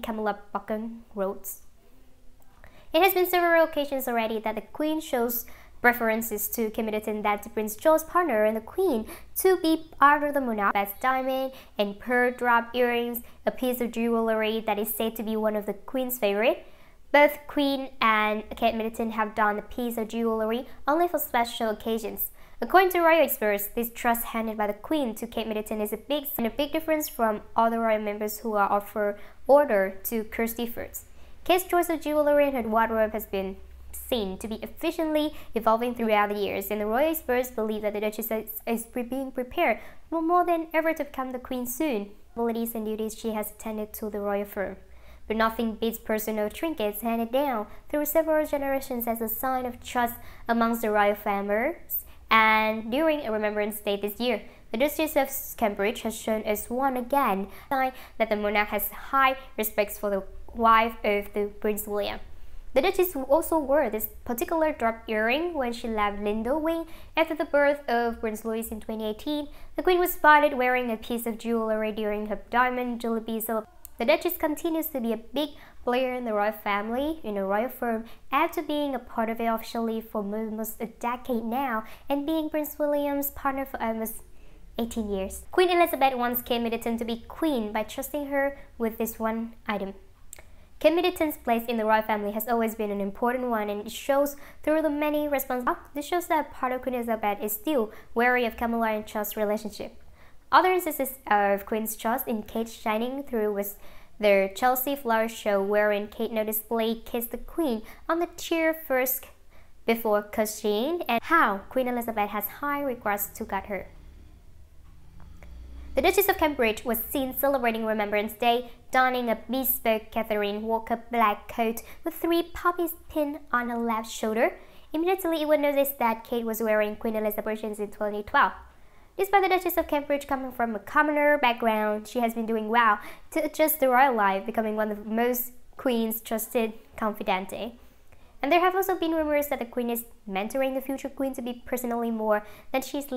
Camilla camelot wrote, It has been several occasions already that the Queen shows references to Camilla il that to Prince Charles' partner and the Queen to be part of the monarch, best diamond and pearl drop earrings, a piece of jewelry that is said to be one of the Queen's favorite. Both Queen and Kate Middleton have done a piece of jewelry only for special occasions. According to royal experts, this trust handed by the Queen to Kate Middleton is a big and a big difference from other royal members who are offered order to Kirsty Firth. Kate's choice of jewelry and her wardrobe has been seen to be efficiently evolving throughout the years, and the royal experts believe that the Duchess is, is being prepared more than ever to become the Queen soon. Abilities and duties she has attended to the royal firm. But nothing beats personal trinkets handed down through several generations as a sign of trust amongst the royal family and during a Remembrance Day this year, the Diocese of Cambridge has shown us one again sign that the monarch has high respect for the wife of the Prince William. The Duchess also wore this particular drop earring when she left Lindo Wing after the birth of Prince Louis in 2018. The Queen was spotted wearing a piece of jewelry during her Diamond Jubilee celebration. The Duchess continues to be a big player in the royal family, in the royal firm, after being a part of it officially for almost a decade now and being Prince William's partner for almost 18 years. Queen Elizabeth once Kate Middleton to be queen by trusting her with this one item. Kate Middleton's place in the royal family has always been an important one and it shows through the many responses. This shows that part of Queen Elizabeth is still wary of Camilla and Charles' relationship. Other instances of Queen's trust in Kate shining through was their Chelsea flower show wherein Kate Blake kissed the Queen on the chair first before cushioning and how Queen Elizabeth has high regards to God her. The Duchess of Cambridge was seen celebrating Remembrance Day, donning a bespoke Catherine Walker black coat with three poppies pinned on her left shoulder. Immediately, it was noticed that Kate was wearing Queen Elizabeth's in 2012. Despite the Duchess of Cambridge coming from a commoner background, she has been doing well to adjust the royal life, becoming one of the most Queen's trusted confidante. And there have also been rumors that the Queen is mentoring the future Queen to be personally more than she's leading.